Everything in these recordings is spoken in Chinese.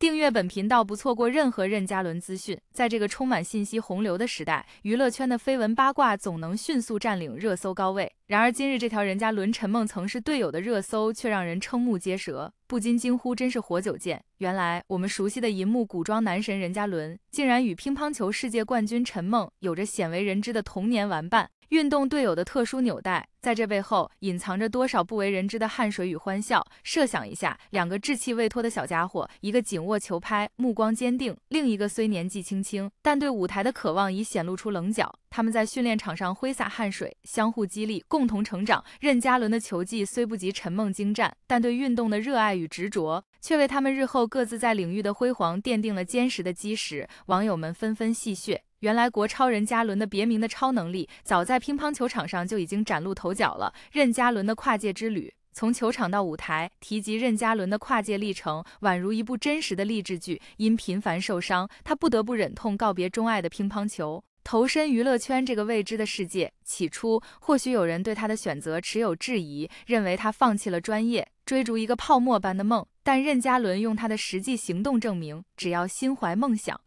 订阅本频道，不错过任何任嘉伦资讯。在这个充满信息洪流的时代，娱乐圈的绯闻八卦总能迅速占领热搜高位。然而，今日这条任嘉伦陈梦曾是队友的热搜，却让人瞠目结舌。不禁惊呼：“真是活久见！”原来我们熟悉的银幕古装男神任嘉伦，竟然与乒乓球世界冠军陈梦有着鲜为人知的童年玩伴、运动队友的特殊纽带。在这背后，隐藏着多少不为人知的汗水与欢笑？设想一下，两个稚气未脱的小家伙，一个紧握球拍，目光坚定；另一个虽年纪轻轻，但对舞台的渴望已显露出棱角。他们在训练场上挥洒汗水，相互激励，共同成长。任嘉伦的球技虽不及陈梦精湛，但对运动的热爱。与执着，却为他们日后各自在领域的辉煌奠定了坚实的基石。网友们纷纷戏谑：“原来国超人加伦的别名的超能力，早在乒乓球场上就已经崭露头角了。”任嘉伦的跨界之旅，从球场到舞台，提及任嘉伦的跨界历程，宛如一部真实的励志剧。因频繁受伤，他不得不忍痛告别钟爱的乒乓球，投身娱乐圈这个未知的世界。起初，或许有人对他的选择持有质疑，认为他放弃了专业。追逐一个泡沫般的梦，但任嘉伦用他的实际行动证明，只要心怀梦想，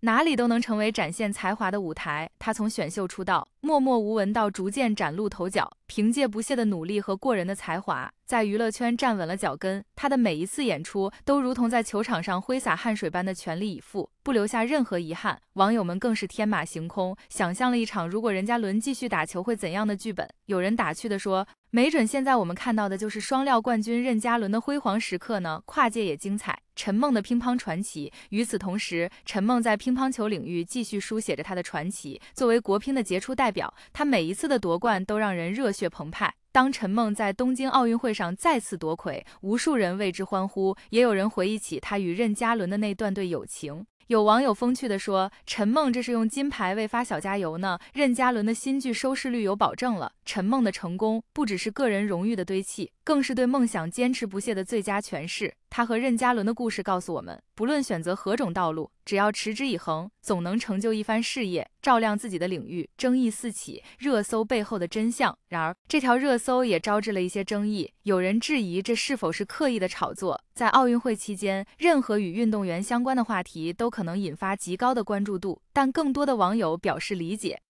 哪里都能成为展现才华的舞台。他从选秀出道，默默无闻到逐渐崭露头角，凭借不懈的努力和过人的才华，在娱乐圈站稳了脚跟。他的每一次演出都如同在球场上挥洒汗水般的全力以赴，不留下任何遗憾。网友们更是天马行空，想象了一场如果任嘉伦继续打球会怎样的剧本。有人打趣地说。没准现在我们看到的就是双料冠军任嘉伦的辉煌时刻呢，跨界也精彩。陈梦的乒乓传奇。与此同时，陈梦在乒乓球领域继续书写着她的传奇。作为国乒的杰出代表，她每一次的夺冠都让人热血澎湃。当陈梦在东京奥运会上再次夺魁，无数人为之欢呼，也有人回忆起她与任嘉伦的那段对友情。有网友风趣地说：“陈梦这是用金牌为发小加油呢。”任嘉伦的新剧收视率有保证了。陈梦的成功不只是个人荣誉的堆砌，更是对梦想坚持不懈的最佳诠释。他和任嘉伦的故事告诉我们，不论选择何种道路，只要持之以恒，总能成就一番事业，照亮自己的领域。争议四起，热搜背后的真相。然而，这条热搜也招致了一些争议，有人质疑这是否是刻意的炒作。在奥运会期间，任何与运动员相关的话题都可能引发极高的关注度，但更多的网友表示理解。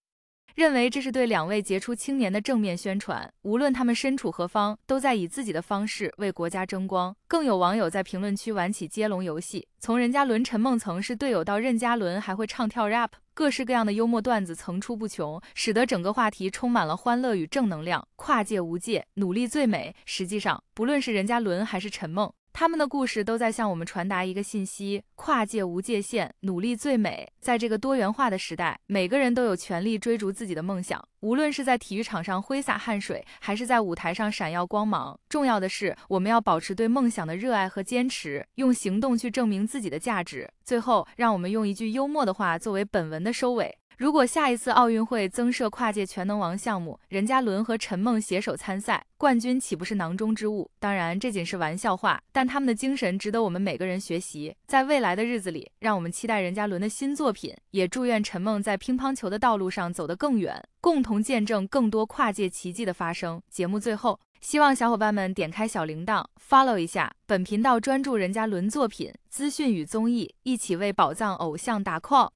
认为这是对两位杰出青年的正面宣传，无论他们身处何方，都在以自己的方式为国家争光。更有网友在评论区玩起接龙游戏，从任嘉伦陈梦曾是队友到任嘉伦还会唱跳 rap，各式各样的幽默段子层出不穷，使得整个话题充满了欢乐与正能量。跨界无界，努力最美。实际上，不论是任嘉伦还是陈梦。他们的故事都在向我们传达一个信息：跨界无界限，努力最美。在这个多元化的时代，每个人都有权利追逐自己的梦想，无论是在体育场上挥洒汗水，还是在舞台上闪耀光芒。重要的是，我们要保持对梦想的热爱和坚持，用行动去证明自己的价值。最后，让我们用一句幽默的话作为本文的收尾。如果下一次奥运会增设跨界全能王项目，任嘉伦和陈梦携手参赛，冠军岂不是囊中之物？当然，这仅是玩笑话，但他们的精神值得我们每个人学习。在未来的日子里，让我们期待任嘉伦的新作品，也祝愿陈梦在乒乓球的道路上走得更远，共同见证更多跨界奇迹的发生。节目最后，希望小伙伴们点开小铃铛，follow 一下本频道，专注任嘉伦作品资讯与综艺，一起为宝藏偶像打 call。